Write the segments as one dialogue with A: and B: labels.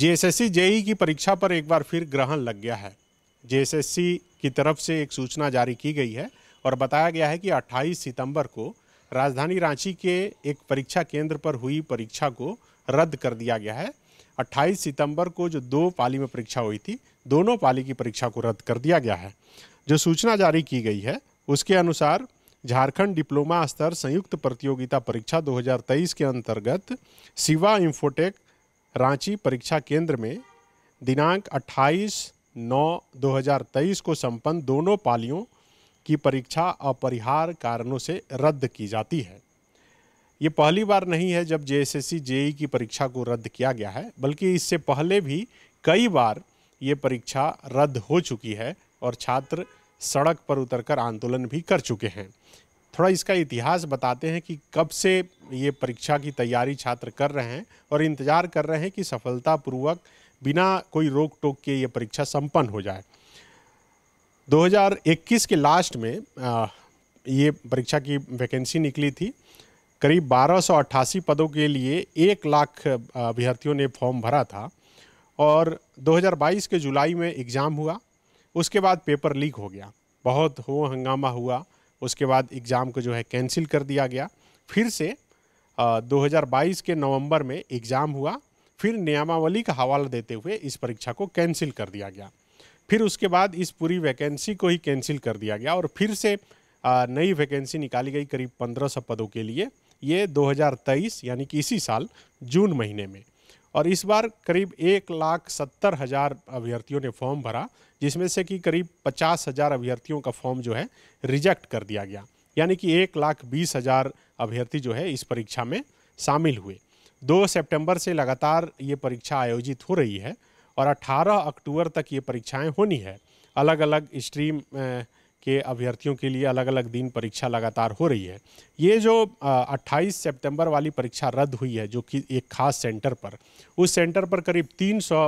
A: JSSC JEE की परीक्षा पर एक बार फिर ग्रहण लग गया है जेएसएससी की तरफ से एक सूचना जारी की गई है और बताया गया है कि 28 सितंबर को राजधानी रांची के एक परीक्षा केंद्र पर हुई परीक्षा को रद्द कर दिया गया है 28 सितंबर को जो दो पाली में परीक्षा हुई थी दोनों पाली की परीक्षा को रद्द कर दिया गया है जो सूचना जारी की गई है उसके अनुसार झारखंड डिप्लोमा स्तर संयुक्त प्रतियोगिता परीक्षा 2023 के अंतर्गत सिवा इंफोटेक रांची परीक्षा केंद्र में दिनांक 28 नौ 2023 को संपन्न दोनों पालियों की परीक्षा अपरिहार्य कारणों से रद्द की जाती है ये पहली बार नहीं है जब जेएसएससी जेई की परीक्षा को रद्द किया गया है बल्कि इससे पहले भी कई बार ये परीक्षा रद्द हो चुकी है और छात्र सड़क पर उतरकर आंदोलन भी कर चुके हैं थोड़ा इसका इतिहास बताते हैं कि कब से ये परीक्षा की तैयारी छात्र कर रहे हैं और इंतज़ार कर रहे हैं कि सफलतापूर्वक बिना कोई रोक टोक के ये परीक्षा संपन्न हो जाए 2021 के लास्ट में ये परीक्षा की वैकेंसी निकली थी करीब बारह पदों के लिए एक लाख अभ्यर्थियों ने फॉर्म भरा था और 2022 के जुलाई में एग्ज़ाम हुआ उसके बाद पेपर लीक हो गया बहुत हो हंगामा हुआ उसके बाद एग्ज़ाम को जो है कैंसिल कर दिया गया फिर से आ, 2022 के नवंबर में एग्ज़ाम हुआ फिर नियमावली का हवाला देते हुए इस परीक्षा को कैंसिल कर दिया गया फिर उसके बाद इस पूरी वैकेंसी को ही कैंसिल कर दिया गया और फिर से नई वैकेंसी निकाली गई करीब 1500 पदों के लिए ये 2023 यानी कि इसी साल जून महीने में और इस बार करीब एक लाख सत्तर हज़ार अभ्यर्थियों ने फॉर्म भरा जिसमें से कि करीब पचास हज़ार अभ्यर्थियों का फॉर्म जो है रिजेक्ट कर दिया गया यानी कि एक लाख बीस हज़ार अभ्यर्थी जो है इस परीक्षा में शामिल हुए दो सितंबर से लगातार ये परीक्षा आयोजित हो रही है और 18 अक्टूबर तक ये परीक्षाएं होनी है अलग अलग स्ट्रीम के अभ्यर्थियों के लिए अलग अलग दिन परीक्षा लगातार हो रही है ये जो 28 सितंबर वाली परीक्षा रद्द हुई है जो कि एक खास सेंटर पर उस सेंटर पर करीब 300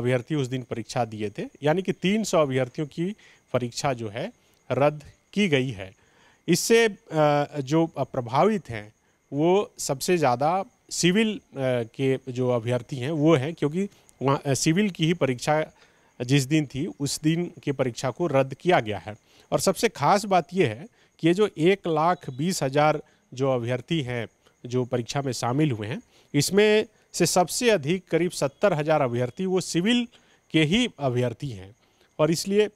A: अभ्यर्थी उस दिन परीक्षा दिए थे यानी कि 300 अभ्यर्थियों की परीक्षा जो है रद्द की गई है इससे जो प्रभावित हैं वो सबसे ज़्यादा सिविल के जो अभ्यर्थी हैं वो हैं क्योंकि वहाँ सिविल की ही परीक्षा जिस दिन थी उस दिन की परीक्षा को रद्द किया गया है और सबसे खास बात यह है कि ये जो एक लाख बीस हज़ार जो अभ्यर्थी हैं जो परीक्षा में शामिल हुए हैं इसमें से सबसे अधिक करीब सत्तर हज़ार अभ्यर्थी वो सिविल के ही अभ्यर्थी हैं और इसलिए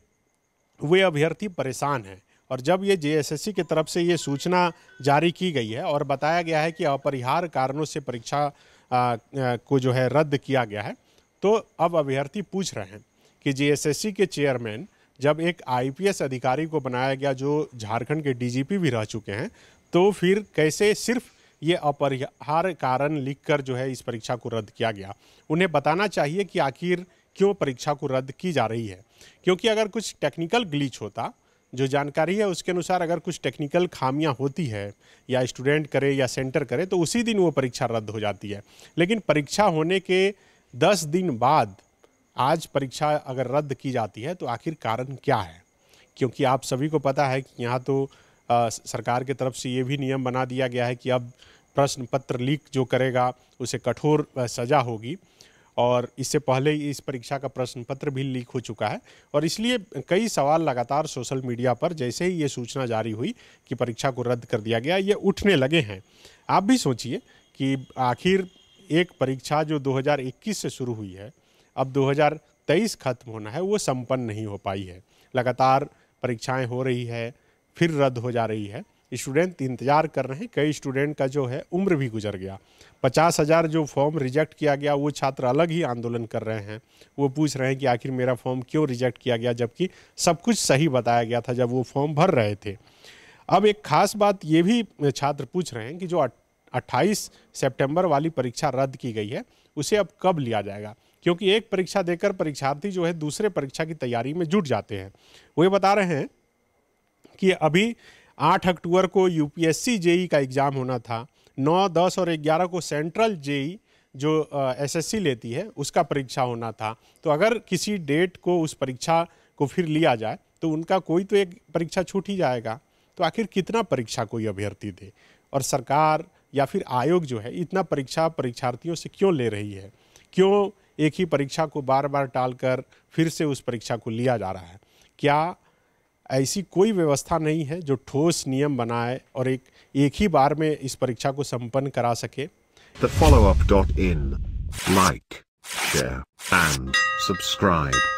A: वे अभ्यर्थी परेशान हैं और जब ये जे की तरफ से ये सूचना जारी की गई है और बताया गया है कि अपरिहार्य कारणों से परीक्षा को जो है रद्द किया गया है तो अब अभ्यर्थी पूछ रहे हैं कि जे के चेयरमैन जब एक आईपीएस अधिकारी को बनाया गया जो झारखंड के डीजीपी भी रह चुके हैं तो फिर कैसे सिर्फ ये अपरिहार्य कारण लिखकर जो है इस परीक्षा को रद्द किया गया उन्हें बताना चाहिए कि आखिर क्यों परीक्षा को रद्द की जा रही है क्योंकि अगर कुछ टेक्निकल ग्लीच होता जो जानकारी है उसके अनुसार अगर कुछ टेक्निकल खामियां होती है या स्टूडेंट करे या सेंटर करे तो उसी दिन वो परीक्षा रद्द हो जाती है लेकिन परीक्षा होने के दस दिन बाद आज परीक्षा अगर रद्द की जाती है तो आखिर कारण क्या है क्योंकि आप सभी को पता है कि यहाँ तो आ, सरकार की तरफ से ये भी नियम बना दिया गया है कि अब प्रश्न पत्र लीक जो करेगा उसे कठोर सज़ा होगी और इससे पहले ही इस परीक्षा का प्रश्न पत्र भी लीक हो चुका है और इसलिए कई सवाल लगातार सोशल मीडिया पर जैसे ही ये सूचना जारी हुई कि परीक्षा को रद्द कर दिया गया ये उठने लगे हैं आप भी सोचिए कि आखिर एक परीक्षा जो 2021 से शुरू हुई है अब 2023 खत्म होना है वो संपन्न नहीं हो पाई है लगातार परीक्षाएं हो रही है फिर रद्द हो जा रही है स्टूडेंट इंतजार कर रहे हैं कई स्टूडेंट का जो है उम्र भी गुजर गया पचास हज़ार जो फॉर्म रिजेक्ट किया गया वो छात्र अलग ही आंदोलन कर रहे हैं वो पूछ रहे हैं कि आखिर मेरा फॉर्म क्यों रिजेक्ट किया गया जबकि सब कुछ सही बताया गया था जब वो फॉर्म भर रहे थे अब एक खास बात ये भी छात्र पूछ रहे हैं कि जो 28 सितंबर वाली परीक्षा रद्द की गई है उसे अब कब लिया जाएगा क्योंकि एक परीक्षा देकर परीक्षार्थी जो है दूसरे परीक्षा की तैयारी में जुट जाते हैं वो ये बता रहे हैं कि अभी 8 अक्टूबर को यूपीएससी जेई का एग्ज़ाम होना था 9, 10 और 11 को सेंट्रल जेई जो एसएससी लेती है उसका परीक्षा होना था तो अगर किसी डेट को उस परीक्षा को फिर लिया जाए तो उनका कोई तो एक परीक्षा छूट ही जाएगा तो आखिर कितना परीक्षा कोई अभ्यर्थी दे और सरकार या फिर आयोग जो है इतना परीक्षा परीक्षार्थियों से क्यों ले रही है क्यों एक ही परीक्षा को बार बार टालकर फिर से उस परीक्षा को लिया जा रहा है क्या ऐसी कोई व्यवस्था नहीं है जो ठोस नियम बनाए और एक एक ही बार में इस परीक्षा को संपन्न करा सके the follow up dot in like share and subscribe